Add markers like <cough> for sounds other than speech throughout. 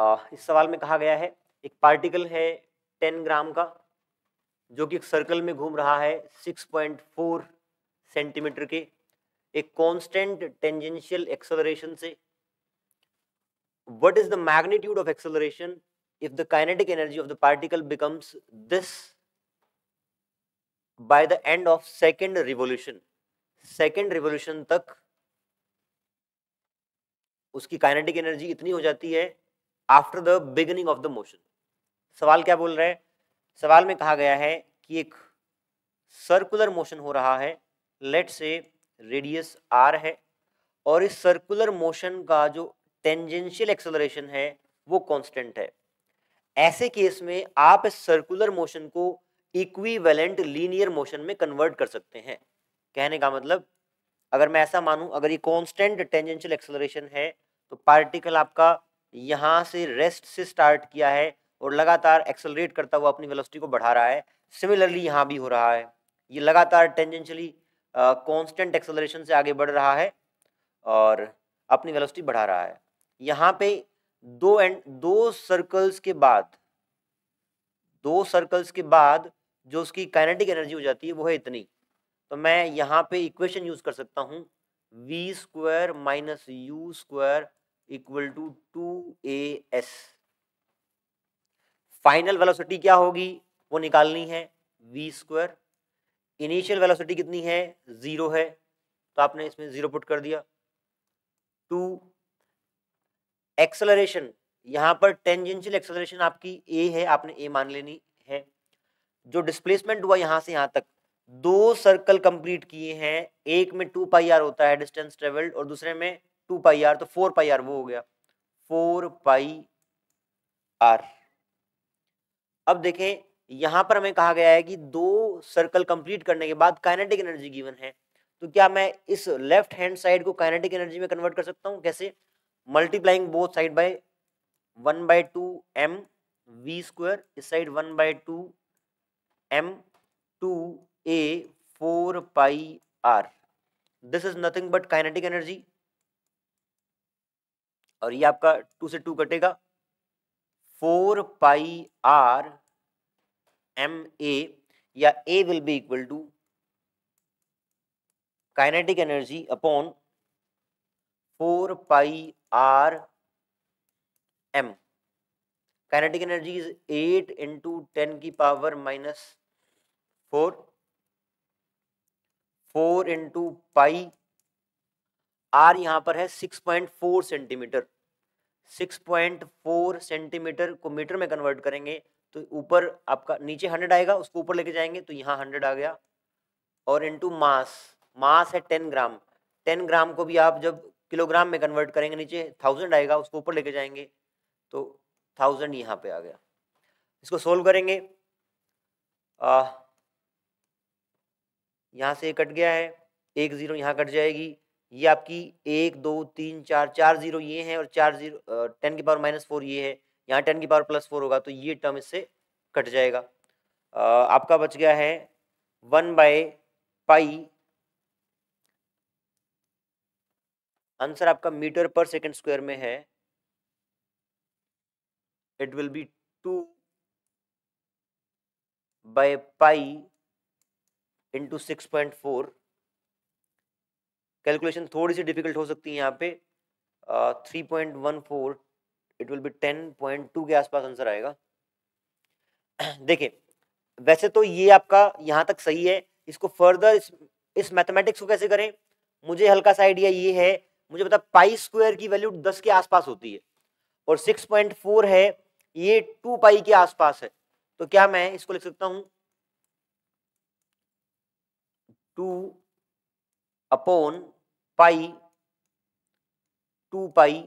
इस सवाल में कहा गया है एक पार्टिकल है टेन ग्राम का जो कि एक सर्कल में घूम रहा है सिक्स पॉइंट फोर सेंटीमीटर के एक कॉन्स्टेंट टेंजेंशियल एक्सेलरेशन से what is the magnitude of acceleration if the kinetic energy of the particle becomes this by the end of second revolution second revolution तक उसकी kinetic energy इतनी हो जाती है after the beginning of the motion सवाल क्या बोल रहे हैं सवाल में कहा गया है कि एक सर्कुलर मोशन हो रहा है लेट से रेडियस आर है और इस सर्कुलर मोशन का जो टेंजेंशियल एक्सेलरेशन है वो कांस्टेंट है ऐसे केस में आप इस सर्कुलर मोशन को इक्विवेलेंट लीनियर मोशन में कन्वर्ट कर सकते हैं कहने का मतलब अगर मैं ऐसा मानूं अगर ये कांस्टेंट टेंजेंशियल एक्सेलरेशन है तो पार्टिकल आपका यहाँ से रेस्ट से स्टार्ट किया है और लगातार एक्सेलरेट करता हुआ अपनी वेलोसिटी को बढ़ा रहा है सिमिलरली यहाँ भी हो रहा है ये लगातार टेंजेंशली कांस्टेंट एक्सेलरेशन से आगे बढ़ रहा है और अपनी वेलोसिटी बढ़ा रहा है यहाँ पे दो एंड दो सर्कल्स के बाद दो सर्कल्स के बाद जो उसकी काइनेटिक एनर्जी हो जाती है वो है इतनी तो मैं यहाँ पे इक्वेशन यूज कर सकता हूँ v square minus u square equal to two a s final velocity क्या होगी वो निकालनी है वी स्क्वायर इनिशियल वेलोसिटी कितनी है जीरो है तो आपने इसमें जीरो पुट कर दिया टू एक्सेलरेशन यहां पर टेंजेंशियल एक्सेलरेशन आपकी ए है आपने ए मान लेनी है जो डिस्प्लेसमेंट हुआ यहां से यहां तक दो सर्कल कंप्लीट किए हैं एक में टू पाई आर होता है डिस्टेंस ट्रेवल्ड और दूसरे में टू पाई आर तो फोर पाई आर वो हो गया फोर पाई आर अब देखें यहां पर हमें कहा गया है कि दो सर्कल कंप्लीट करने के बाद काइनेटिक एनर्जी गिवन है तो क्या मैं इस लेफ्ट हैंड साइड को काइनेटिक एनर्जी में कन्वर्ट कर सकता हूं कैसे multiplying both side by one by two m v square इस side one by two m two a four pi r this is nothing but kinetic energy और ये आपका टू से टू कटेगा four pi r m a या a will be equal to kinetic energy upon four pi r m kinetic energy is eight into ten की power minus four four into pi r यहां पर है six point four centimetre 6.4 centimetre को metre में convert करेंगे तो ऊपर आपका नीचे 100 आएगा उसको ऊपर लेके जाएंगे तो यहाँ 100 आ गया और इनटू मास मास है 10 ग्राम 10 ग्राम को भी आप जब किलोग्राम में कन्वर्ट करेंगे नीचे थाउजेंड आएगा उसको ऊपर लेके जाएंगे तो थाउजेंड यहाँ पे आ गया इसको सोल्व करेंगे यहाँ से कट गया है एक ज़ीरो यहाँ कट जाएगी ये आपकी एक दो तीन चार चार जीरो ये हैं और चार जीरो टेन की पावर माइनस फोर ये है यहाँ टेन की पावर प्लस फोर होगा तो ये टर्म इससे कट जाएगा आ, आपका बच गया है वन बाय पाई आंसर आपका मीटर पर सेकंड स्क्वायर में है it will be two by pi into six point four calculation थोड़ी सी डिफिकल्ट हो सकती है यहाँ पे three point one four it will be ten point two के आसपास आंसर आएगा <clears throat> देखिए वैसे तो ये आपका यहाँ तक सही है इसको फर्दर इस, इस मैथमेटिक्स को कैसे करें मुझे हल्का सा आइडिया ये है मुझे पता पाई स्क्वायर की वैल्यू दस के आसपास होती है और सिक्स पॉइंट फोर है ये टू पाई के आसपास है तो क्या मैं इसको लिख सकता हूं two upon pi two pi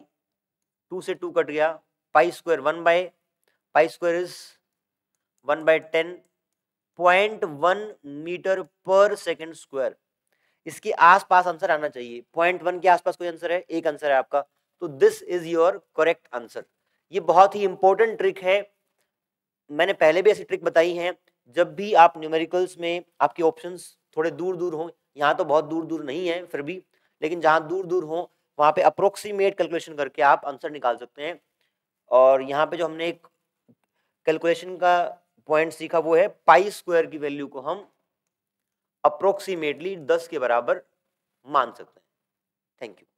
two से टू कट गया pi square one by pi square is one by ten point one metre पर सेकेंड स्क्वायर इसके आसपास आंसर आना चाहिए पॉइंट वन के आसपास कोई आंसर है एक आंसर है आपका तो this is your correct answer ये बहुत ही इंपॉर्टेंट ट्रिक है मैंने पहले भी ऐसी ट्रिक बताई है जब भी आप न्यूमेरिकल्स में आपके ऑप्शंस थोड़े दूर दूर हों यहाँ तो बहुत दूर दूर नहीं है फिर भी लेकिन जहाँ दूर दूर हो वहाँ पे अप्रोक्सीमेट कैलकुलेशन करके आप आंसर निकाल सकते हैं और यहाँ पे जो हमने एक कैलकुलेशन का पॉइंट सीखा वो है पाई स्क्वायर की वैल्यू को हम अप्रोक्सीमेटली दस के बराबर मान सकते हैं थैंक यू